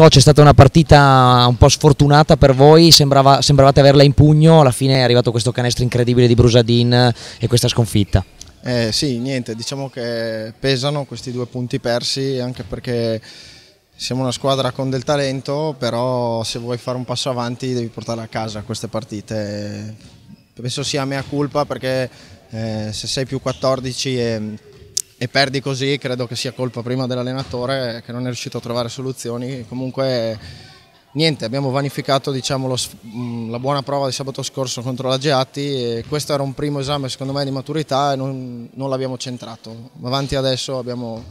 Coach, è stata una partita un po' sfortunata per voi, Sembrava, sembravate averla in pugno, alla fine è arrivato questo canestro incredibile di Brusadin e questa sconfitta. Eh, sì, niente, diciamo che pesano questi due punti persi anche perché siamo una squadra con del talento, però se vuoi fare un passo avanti devi portare a casa queste partite. Penso sia mea colpa perché eh, se sei più 14 e e perdi così, credo che sia colpa prima dell'allenatore che non è riuscito a trovare soluzioni. Comunque niente, abbiamo vanificato diciamo, lo, la buona prova di sabato scorso contro la Geatti questo era un primo esame secondo me di maturità e non, non l'abbiamo centrato. Avanti adesso abbiamo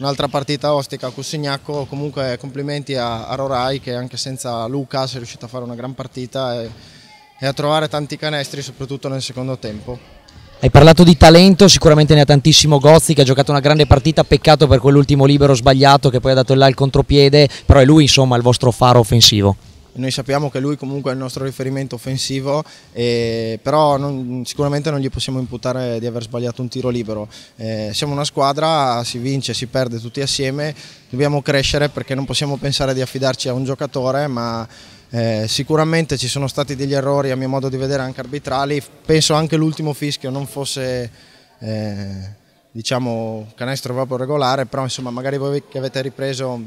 un'altra partita ostica a Cussignacco, comunque complimenti a, a, Rorai che anche senza Lucas è riuscito a fare una gran partita e, e a trovare tanti canestri soprattutto nel secondo tempo. Hai parlato di talento, sicuramente ne ha tantissimo Gozzi che ha giocato una grande partita, peccato per quell'ultimo libero sbagliato che poi ha dato là il contropiede, però è lui insomma il vostro faro offensivo. Noi sappiamo che lui comunque è il nostro riferimento offensivo, eh, però non, sicuramente non gli possiamo imputare di aver sbagliato un tiro libero. Eh, siamo una squadra, si vince, si perde tutti assieme, dobbiamo crescere perché non possiamo pensare di affidarci a un giocatore, ma eh, sicuramente ci sono stati degli errori a mio modo di vedere anche arbitrali, penso anche l'ultimo fischio non fosse eh, diciamo canestro proprio regolare, però insomma magari voi che avete ripreso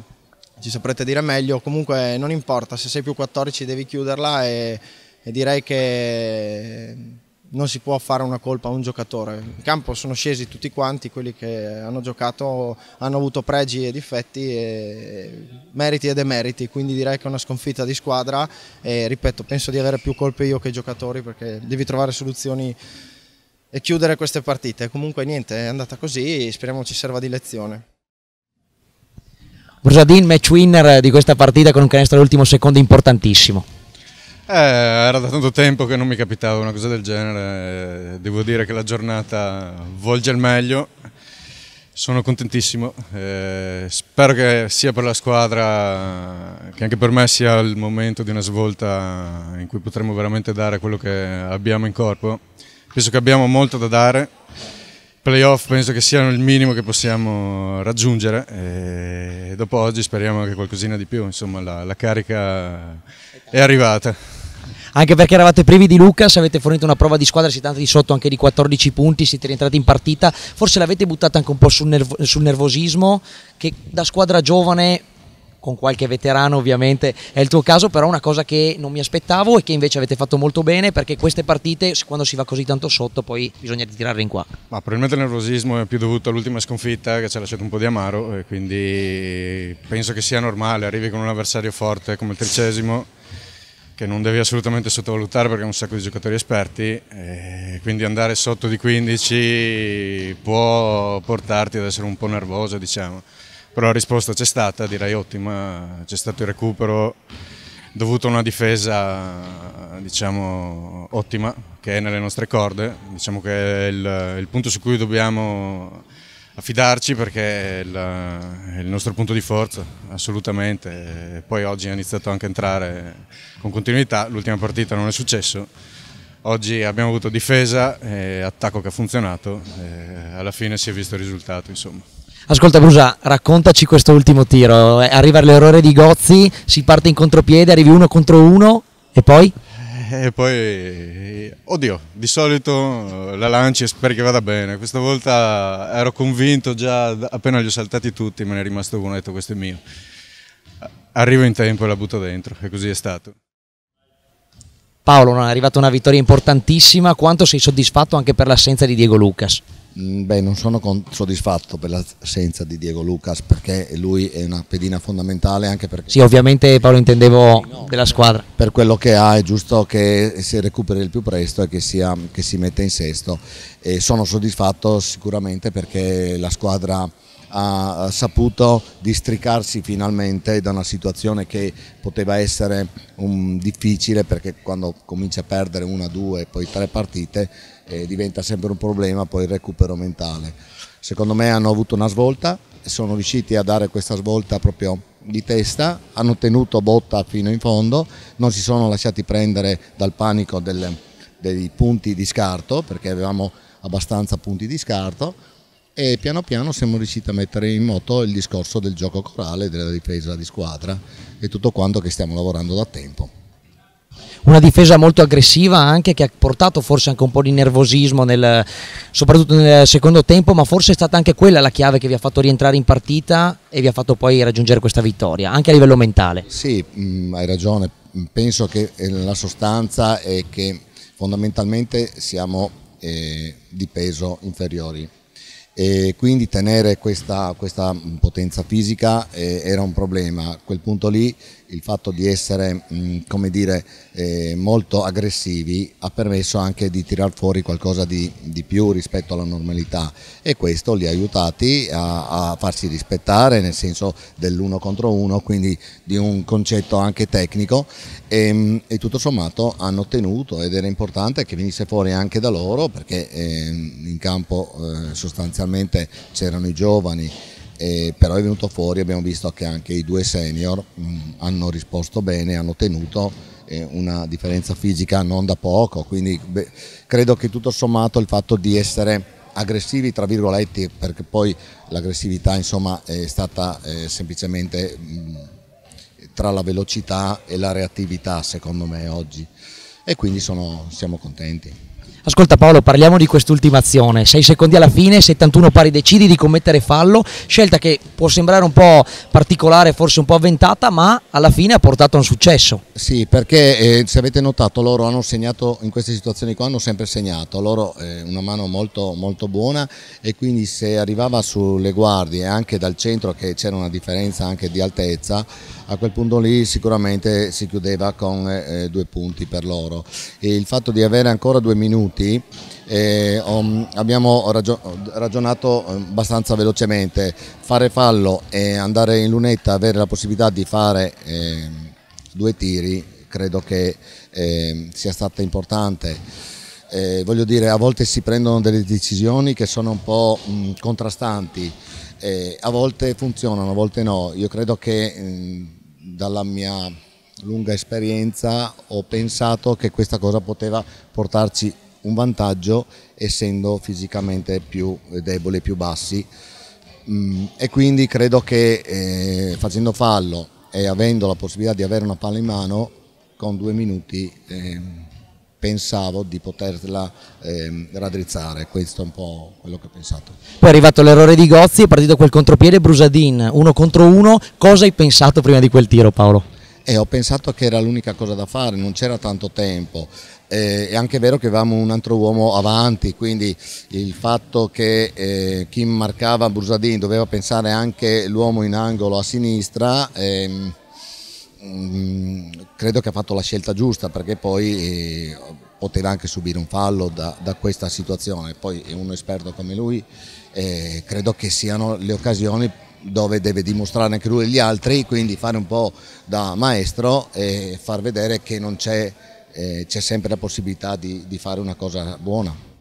ci saprete dire meglio, comunque non importa, se sei più 14 devi chiuderla e, e direi che non si può fare una colpa a un giocatore. In campo sono scesi tutti quanti, quelli che hanno giocato hanno avuto pregi e difetti, e meriti e demeriti, quindi direi che è una sconfitta di squadra e ripeto, penso di avere più colpe io che i giocatori perché devi trovare soluzioni e chiudere queste partite. Comunque niente, è andata così e speriamo ci serva di lezione. Brusadin, match winner di questa partita con un canestro all'ultimo secondo importantissimo. Eh, era da tanto tempo che non mi capitava una cosa del genere, eh, devo dire che la giornata volge al meglio, sono contentissimo, eh, spero che sia per la squadra che anche per me sia il momento di una svolta in cui potremo veramente dare quello che abbiamo in corpo, penso che abbiamo molto da dare, playoff penso che siano il minimo che possiamo raggiungere eh, e dopo oggi speriamo anche qualcosina di più, insomma la, la carica è arrivata anche perché eravate privi di Lucas, avete fornito una prova di squadra, siete andati sotto anche di 14 punti, siete rientrati in partita, forse l'avete buttata anche un po' sul, nervo, sul nervosismo, che da squadra giovane con qualche veterano ovviamente è il tuo caso, però una cosa che non mi aspettavo e che invece avete fatto molto bene perché queste partite quando si va così tanto sotto poi bisogna ritirarle in qua. Ma probabilmente il nervosismo è più dovuto all'ultima sconfitta che ci ha lasciato un po' di amaro e quindi penso che sia normale, arrivi con un avversario forte come il tredicesimo che non devi assolutamente sottovalutare perché ha un sacco di giocatori esperti, eh, quindi andare sotto di 15 può portarti ad essere un po' nervoso, diciamo. Però la risposta c'è stata, direi ottima, c'è stato il recupero dovuto a una difesa diciamo, ottima che è nelle nostre corde, diciamo che è il, il punto su cui dobbiamo affidarci perché è, la, è il, nostro punto di forza, assolutamente. poi oggi ha iniziato anche a entrare con continuità, l'ultima partita non è successo. Oggi abbiamo avuto difesa e attacco che ha funzionato e alla fine si è visto il risultato, insomma. Ascolta Brusa, raccontaci questo ultimo tiro. Arriva l'errore di Gozzi, si parte in contropiede, arrivi uno contro uno e poi? E eh, eh, poi, eh, oddio, di solito la lancio e spero che vada bene. Questa volta ero convinto già, appena li ho saltati tutti, me ne è rimasto uno, ho detto questo è mio. Arrivo in tempo e la butto dentro e così è stato. Paolo, non è arrivata una vittoria importantissima, quanto sei soddisfatto anche per l'assenza di Diego Lucas? Mm, beh, non sono soddisfatto per l'assenza di Diego Lucas perché lui è una pedina fondamentale anche perché... Sì, ovviamente Paolo intendevo della squadra. Per quello che ha è giusto che si recuperi il più presto e che, sia, che si metta in sesto. E sono soddisfatto sicuramente perché la squadra ha saputo districarsi finalmente da una situazione che poteva essere um, difficile perché quando comincia a perdere una, due, poi tre partite eh, diventa sempre un problema poi il recupero mentale. Secondo me hanno avuto una svolta, sono riusciti a dare questa svolta proprio di testa, hanno tenuto botta fino in fondo, non si sono lasciati prendere dal panico delle, dei punti di scarto perché avevamo abbastanza punti di scarto e piano piano siamo riusciti a mettere in moto il discorso del gioco corale, della difesa di squadra e tutto quanto che stiamo lavorando da tempo. Una difesa molto aggressiva anche che ha portato forse anche un po' di nervosismo nel, soprattutto nel secondo tempo ma forse è stata anche quella la chiave che vi ha fatto rientrare in partita e vi ha fatto poi raggiungere questa vittoria anche a livello mentale. Sì, mm, hai ragione, penso che eh, la sostanza è che fondamentalmente siamo eh, di peso inferiori e quindi tenere questa, questa potenza fisica eh, era un problema. A quel punto lì il fatto di essere mh, mm, dire, eh, molto aggressivi ha permesso anche di tirar fuori qualcosa di, di, più rispetto alla normalità e questo li ha aiutati a, a farsi rispettare nel senso dell'uno contro uno, quindi di un concetto anche tecnico e, ehm, e, tutto sommato hanno tenuto ed era importante che venisse fuori anche da loro perché eh, in campo eh, sostanzialmente inizialmente c'erano i giovani, eh, però è venuto fuori, abbiamo visto che anche i due senior mh, mm, hanno risposto bene, hanno tenuto eh, una differenza fisica non da poco, quindi beh, credo che tutto sommato il fatto di essere aggressivi tra virgolette, perché poi l'aggressività insomma è stata eh, semplicemente mh, mm, tra la velocità e la reattività secondo me oggi e quindi sono, siamo contenti. Ascolta Paolo, parliamo di quest'ultima azione. 6 secondi alla fine, 71 pari decidi di commettere fallo, scelta che può sembrare un po' particolare, forse un po' avventata, ma alla fine ha portato a un successo. Sì, perché eh, se avete notato loro hanno segnato in queste situazioni qua, hanno sempre segnato, loro eh, una mano molto, molto buona e quindi se arrivava sulle guardie anche dal centro che c'era una differenza anche di altezza, a quel punto lì sicuramente si chiudeva con eh, due punti per loro. E il fatto di avere ancora due minuti punti eh, abbiamo ragionato ehm, abbastanza velocemente, fare fallo e andare in lunetta, avere la possibilità di fare ehm, due tiri credo che ehm, sia stata importante. Eh, voglio dire, a volte si prendono delle decisioni che sono un po' contrastanti, eh, a volte funzionano, a volte no. Io credo che dalla mia lunga esperienza ho pensato che questa cosa poteva portarci un vantaggio essendo fisicamente più eh, deboli, più bassi mm, e quindi credo che eh, facendo fallo e avendo la possibilità di avere una palla in mano con due minuti eh, pensavo di poterla eh, raddrizzare, questo è un po' quello che ho pensato. Poi è arrivato l'errore di Gozzi, è partito quel contropiede Brusadin, uno contro uno, cosa hai pensato prima di quel tiro Paolo? E eh, ho pensato che era l'unica cosa da fare, non c'era tanto tempo, eh, è anche vero che avevamo un altro uomo avanti, quindi il fatto che eh, chi marcava Brusadin doveva pensare anche l'uomo in angolo a sinistra, ehm, mm, credo che ha fatto la scelta giusta perché poi eh, poteva anche subire un fallo da, da questa situazione, poi un esperto come lui credo che siano le occasioni dove deve dimostrare anche lui e gli altri, quindi fare un po' da maestro e far vedere che non c'è eh, c'è sempre la possibilità di, di fare una cosa buona.